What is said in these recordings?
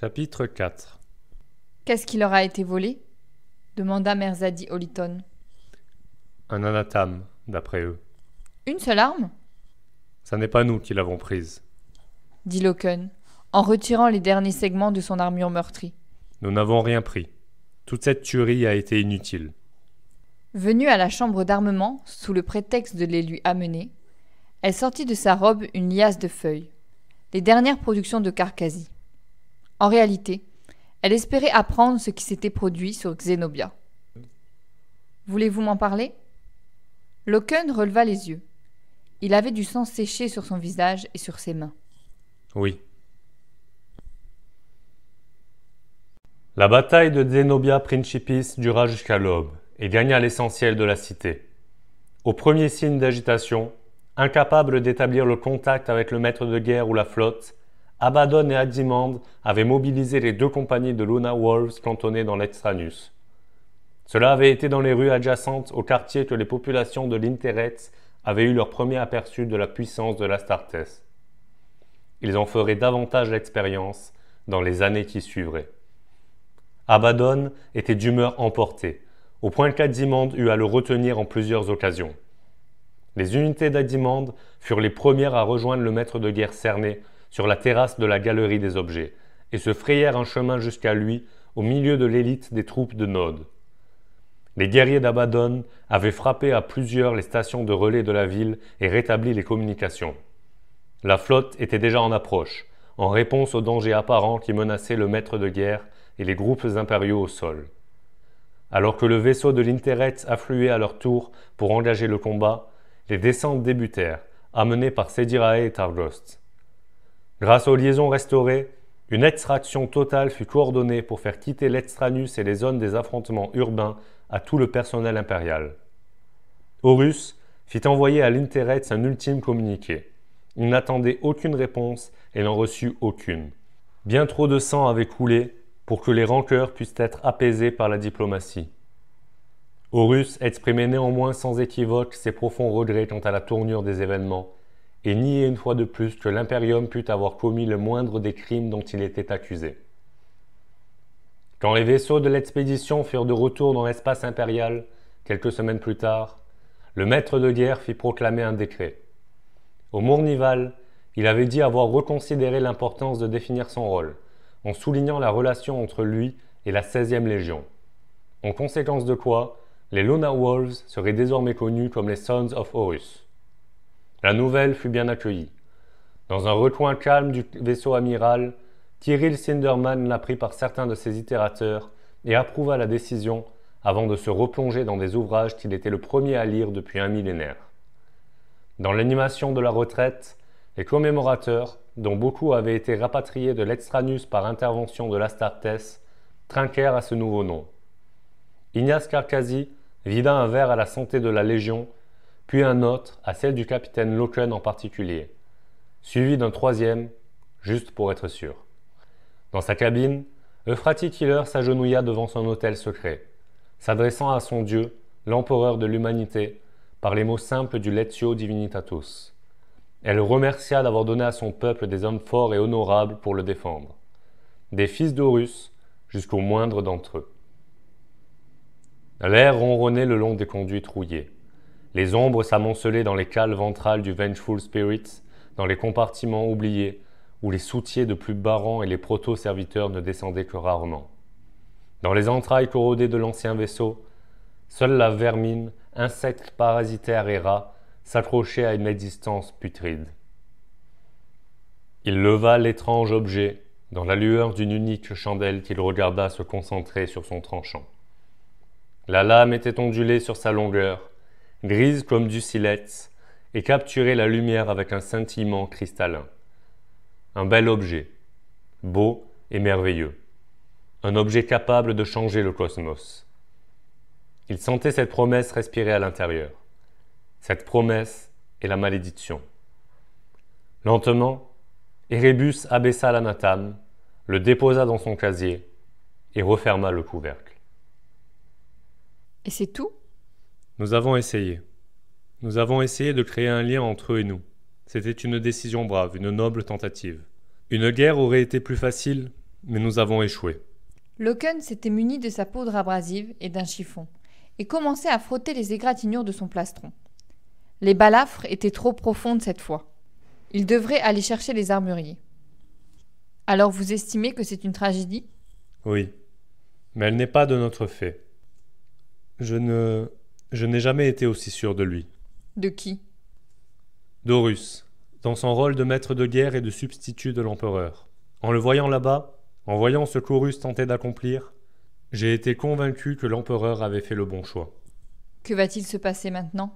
Chapitre 4 Qu'est-ce qui leur a été volé demanda Merzadi Holiton. Un anatame, d'après eux. Une seule arme Ça n'est pas nous qui l'avons prise, dit Loken, en retirant les derniers segments de son armure meurtrie. Nous n'avons rien pris. Toute cette tuerie a été inutile. Venue à la chambre d'armement, sous le prétexte de les lui amener, elle sortit de sa robe une liasse de feuilles, les dernières productions de Carcassie. » En réalité, elle espérait apprendre ce qui s'était produit sur Xenobia. Voulez-vous m'en parler Loken releva les yeux. Il avait du sang séché sur son visage et sur ses mains. Oui. La bataille de Xenobia Principis dura jusqu'à l'aube et gagna l'essentiel de la cité. Au premier signe d'agitation, incapable d'établir le contact avec le maître de guerre ou la flotte, Abaddon et Adzimand avaient mobilisé les deux compagnies de Luna Wolves cantonnées dans l'Extranus. Cela avait été dans les rues adjacentes au quartier que les populations de l'Interetz avaient eu leur premier aperçu de la puissance de l'Astartes. Ils en feraient davantage l'expérience dans les années qui suivraient. Abaddon était d'humeur emportée, au point qu'Adimand eut à le retenir en plusieurs occasions. Les unités d'Adimand furent les premières à rejoindre le maître de guerre cerné sur la terrasse de la galerie des objets, et se frayèrent un chemin jusqu'à lui au milieu de l'élite des troupes de Nod. Les guerriers d'Abaddon avaient frappé à plusieurs les stations de relais de la ville et rétabli les communications. La flotte était déjà en approche, en réponse aux dangers apparents qui menaçaient le maître de guerre et les groupes impériaux au sol. Alors que le vaisseau de l'Interet affluait à leur tour pour engager le combat, les descentes débutèrent, amenées par Sedirae et Targost. Grâce aux liaisons restaurées, une extraction totale fut coordonnée pour faire quitter l'Extranus et les zones des affrontements urbains à tout le personnel impérial. Horus fit envoyer à l'Interet un ultime communiqué. Il n'attendait aucune réponse et n'en reçut aucune. Bien trop de sang avait coulé pour que les rancœurs puissent être apaisées par la diplomatie. Horus exprimait néanmoins sans équivoque ses profonds regrets quant à la tournure des événements et nier une fois de plus que l'Imperium pût avoir commis le moindre des crimes dont il était accusé. Quand les vaisseaux de l'expédition furent de retour dans l'espace impérial, quelques semaines plus tard, le maître de guerre fit proclamer un décret. Au Mournival, il avait dit avoir reconsidéré l'importance de définir son rôle, en soulignant la relation entre lui et la 16e Légion. En conséquence de quoi, les Luna Wolves seraient désormais connus comme les Sons of Horus. La nouvelle fut bien accueillie. Dans un recoin calme du vaisseau amiral, Tyrell Sinderman l'apprit par certains de ses itérateurs et approuva la décision avant de se replonger dans des ouvrages qu'il était le premier à lire depuis un millénaire. Dans l'animation de la retraite, les commémorateurs, dont beaucoup avaient été rapatriés de l'Extranus par intervention de l'Astartes, trinquèrent à ce nouveau nom. Ignace Carcasi vida un verre à la santé de la Légion puis un autre à celle du capitaine Loken en particulier, suivi d'un troisième, juste pour être sûr. Dans sa cabine, Euphrati Killer s'agenouilla devant son hôtel secret, s'adressant à son dieu, l'empereur de l'humanité, par les mots simples du Letio Divinitatus. Elle remercia d'avoir donné à son peuple des hommes forts et honorables pour le défendre, des fils d'Horus jusqu'au moindre d'entre eux. L'air ronronnait le long des conduits trouillés. Les ombres s'amoncelaient dans les cales ventrales du Vengeful Spirit, dans les compartiments oubliés, où les soutiers de plus barons et les proto-serviteurs ne descendaient que rarement. Dans les entrailles corrodées de l'ancien vaisseau, seule la vermine, insecte parasitaire et rats s'accrochait à une existence putride. Il leva l'étrange objet dans la lueur d'une unique chandelle qu'il regarda se concentrer sur son tranchant. La lame était ondulée sur sa longueur, grise comme du silex, et capturer la lumière avec un scintillement cristallin. Un bel objet, beau et merveilleux. Un objet capable de changer le cosmos. Il sentait cette promesse respirer à l'intérieur. Cette promesse et la malédiction. Lentement, Erebus abaissa l'anatame, le déposa dans son casier et referma le couvercle. Et c'est tout nous avons essayé. Nous avons essayé de créer un lien entre eux et nous. C'était une décision brave, une noble tentative. Une guerre aurait été plus facile, mais nous avons échoué. Loken s'était muni de sa poudre abrasive et d'un chiffon, et commençait à frotter les égratignures de son plastron. Les balafres étaient trop profondes cette fois. Il devrait aller chercher les armuriers. Alors vous estimez que c'est une tragédie Oui, mais elle n'est pas de notre fait. Je ne je n'ai jamais été aussi sûr de lui. De qui Dorus, dans son rôle de maître de guerre et de substitut de l'empereur. En le voyant là-bas, en voyant ce qu'Horus tentait d'accomplir, j'ai été convaincu que l'empereur avait fait le bon choix. Que va-t-il se passer maintenant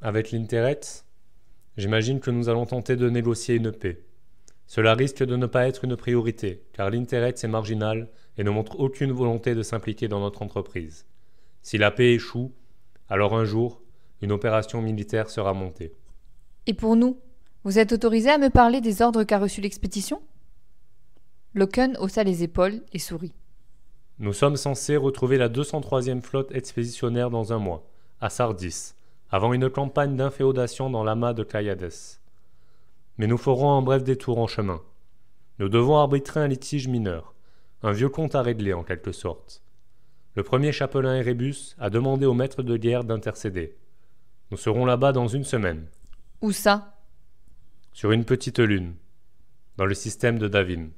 Avec l'Interet, j'imagine que nous allons tenter de négocier une paix. Cela risque de ne pas être une priorité, car l'Interet est marginal et ne montre aucune volonté de s'impliquer dans notre entreprise. Si la paix échoue, alors un jour, une opération militaire sera montée. Et pour nous, vous êtes autorisé à me parler des ordres qu'a reçus l'expédition Loken haussa les épaules et sourit. Nous sommes censés retrouver la 203e flotte expéditionnaire dans un mois, à Sardis, avant une campagne d'inféodation dans l'amas de Cayades. Mais nous ferons un bref détour en chemin. Nous devons arbitrer un litige mineur, un vieux compte à régler en quelque sorte. Le premier chapelain Erebus a demandé au maître de guerre d'intercéder. Nous serons là-bas dans une semaine. Où ça Sur une petite lune, dans le système de Davin.